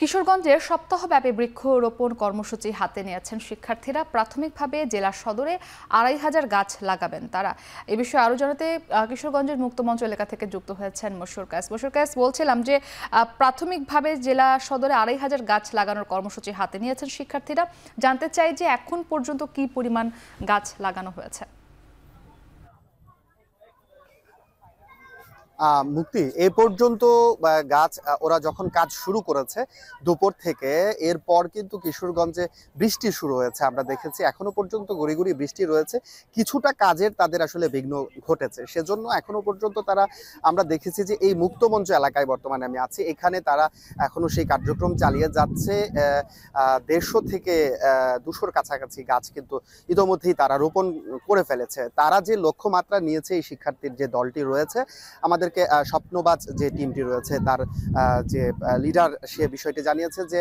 কিশোরগঞ্জে সপ্তাহব্যাপী বৃক্ষরোপণ কর্মসূচি হাতে নিয়েছেন শিক্ষার্থীরা প্রাথমিকভাবে জেলা সদরে আড়াই হাজার গাছ লাগাবেন তারা এ বিষয়ে আরও জানাতে কিশোরগঞ্জের মুক্তমঞ্চ এলাকা থেকে যুক্ত হয়েছেন মশুর কায়েস মশুর কায়েস বলছিলাম যে প্রাথমিকভাবে জেলা সদরে আড়াই হাজার গাছ লাগানোর কর্মসূচি হাতে নিয়েছেন শিক্ষার্থীরা জানতে চাই যে এখন পর্যন্ত কি পরিমাণ গাছ লাগানো হয়েছে মুক্তি এ পর্যন্ত গাছ ওরা যখন কাজ শুরু করেছে দুপুর থেকে এরপর কিন্তু কিশোরগঞ্জে বৃষ্টি শুরু হয়েছে আমরা দেখেছি এখনো পর্যন্ত গড়িগুড়ি বৃষ্টি রয়েছে কিছুটা কাজের তাদের আসলে বিঘ্ন ঘটেছে সেজন্য এখনো পর্যন্ত তারা আমরা দেখেছি যে এই মুক্তমঞ্চ এলাকায় বর্তমানে আমি আছি এখানে তারা এখনো সেই কার্যক্রম চালিয়ে যাচ্ছে দেড়শো থেকে দুশোর কাছাকাছি গাছ কিন্তু ইতোমধ্যেই তারা রোপণ করে ফেলেছে তারা যে লক্ষ্যমাত্রা নিয়েছে এই শিক্ষার্থীর যে দলটি রয়েছে আমাদের আমাদেরকে স্বপ্নবাজ যে টিমটি রয়েছে তার যে লিডার সে বিষয়টি জানিয়েছে যে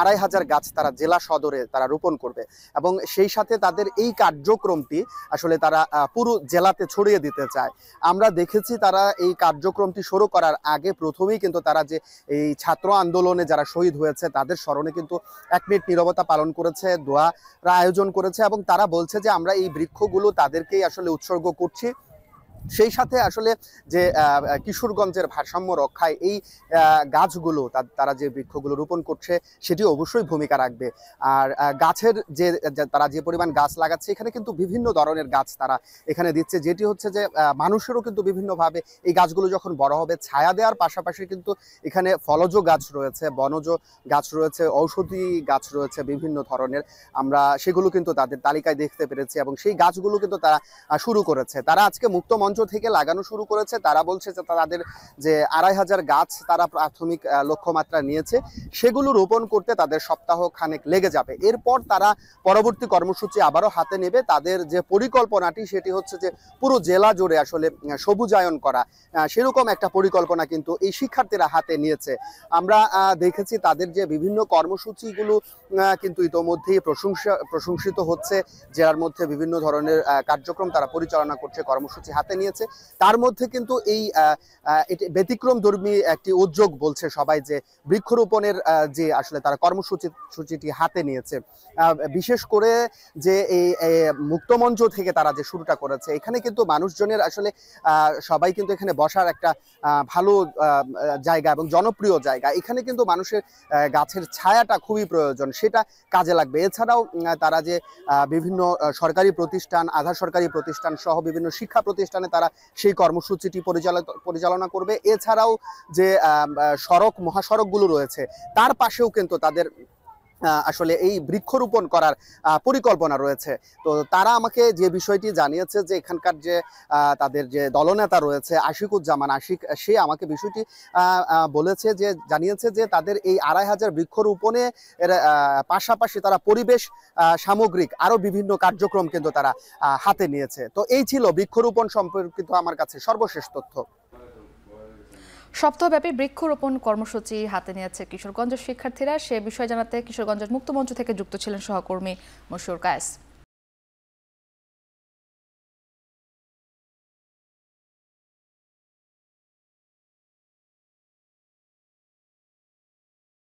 আড়াই হাজার গাছ তারা জেলা সদরে তারা রোপণ করবে এবং সেই সাথে তাদের এই কার্যক্রমটি আসলে তারা পুরো জেলাতে ছড়িয়ে দিতে চায় আমরা দেখেছি তারা এই কার্যক্রমটি শুরু করার আগে প্রথমেই কিন্তু তারা যে এই ছাত্র আন্দোলনে যারা শহীদ হয়েছে তাদের স্মরণে কিন্তু এক মিনিট নিরবতা পালন করেছে দোয়ার আয়োজন করেছে এবং তারা বলছে যে আমরা এই বৃক্ষগুলো তাদেরকেই আসলে উৎসর্গ করছি সেই সাথে আসলে যে কিশোরগঞ্জের ভারসাম্য রক্ষায় এই গাছগুলো তারা যে বৃক্ষগুলো রোপণ করছে সেটি অবশ্যই ভূমিকা রাখবে আর গাছের যে তারা যে পরিমাণ গাছ লাগাচ্ছে এখানে কিন্তু বিভিন্ন ধরনের গাছ তারা এখানে দিচ্ছে যেটি হচ্ছে যে মানুষেরও কিন্তু বিভিন্নভাবে এই গাছগুলো যখন বড় হবে ছায়া দেওয়ার পাশাপাশি কিন্তু এখানে ফলজ গাছ রয়েছে বনজ গাছ রয়েছে ঔষধি গাছ রয়েছে বিভিন্ন ধরনের আমরা সেগুলো কিন্তু তাদের তালিকায় দেখতে পেরেছি এবং সেই গাছগুলো কিন্তু তারা শুরু করেছে তারা আজকে মুক্ত মঞ্চ মঞ্চ থেকে লাগানো শুরু করেছে তারা বলছে যে তাদের যে আড়াই হাজার গাছ তারা প্রাথমিক লক্ষ্যমাত্রা নিয়েছে সেগুলো রোপণ করতে তাদের সপ্তাহ খানেক লেগে যাবে এরপর তারা পরবর্তী কর্মসূচি আবারও হাতে নেবে তাদের যে পরিকল্পনাটি সেটি হচ্ছে যে পুরো জেলা জুড়ে আসলে সবুজায়ন করা সেরকম একটা পরিকল্পনা কিন্তু এই শিক্ষার্থীরা হাতে নিয়েছে আমরা দেখেছি তাদের যে বিভিন্ন কর্মসূচিগুলো কিন্তু ইতোমধ্যেই প্রশংসা প্রশংসিত হচ্ছে জেলার মধ্যে বিভিন্ন ধরনের কার্যক্রম তারা পরিচালনা করছে কর্মসূচি হাতে নিয়ে জানিয়েছে তার মধ্যে কিন্তু এই ব্যতিক্রম ধর্মী একটি উদ্যোগ বলছে সবাই যে বৃক্ষরোপণের যে আসলে তারা কর্মসূচি সূচিটি হাতে নিয়েছে বিশেষ করে যে এই মুক্তমঞ্চ থেকে তারা যে শুরুটা করেছে এখানে কিন্তু মানুষজনের আসলে সবাই কিন্তু এখানে বসার একটা ভালো জায়গা এবং জনপ্রিয় জায়গা এখানে কিন্তু মানুষের গাছের ছায়াটা খুবই প্রয়োজন সেটা কাজে লাগবে এছাড়াও তারা যে বিভিন্ন সরকারি প্রতিষ্ঠান আধা সরকারি প্রতিষ্ঠান সহ বিভিন্ন শিক্ষা প্রতিষ্ঠানে তারা সেই কর্মসূচিটি পরিচালনা করবে এছাড়াও যে সড়ক মহাসড়কগুলো রয়েছে তার পাশেও কিন্তু তাদের আসলে এই বৃক্ষরোপণ করার পরিকল্পনা রয়েছে তো তারা আমাকে যে বিষয়টি জানিয়েছে যে এখানকার যে তাদের যে দলনেতা রয়েছে আশিকুজ্জামান আশিক সে আমাকে বিষয়টি বলেছে যে জানিয়েছে যে তাদের এই আড়াই হাজার বৃক্ষরোপণে এর পাশাপাশি তারা পরিবেশ সামগ্রিক আরও বিভিন্ন কার্যক্রম কিন্তু তারা হাতে নিয়েছে তো এই ছিল বৃক্ষরোপণ সম্পর্কিত আমার কাছে সর্বশেষ তথ্য সপ্তাহব্যাপী বৃক্ষরোপণ কর্মসূচি হাতে নিয়েছে কিশোরগঞ্জের শিক্ষার্থীরা সে বিষয়ে জানাতে কিশোরগঞ্জের মুক্তমঞ্চ থেকে যুক্ত ছিলেন সহকর্মী মশুর কায়েস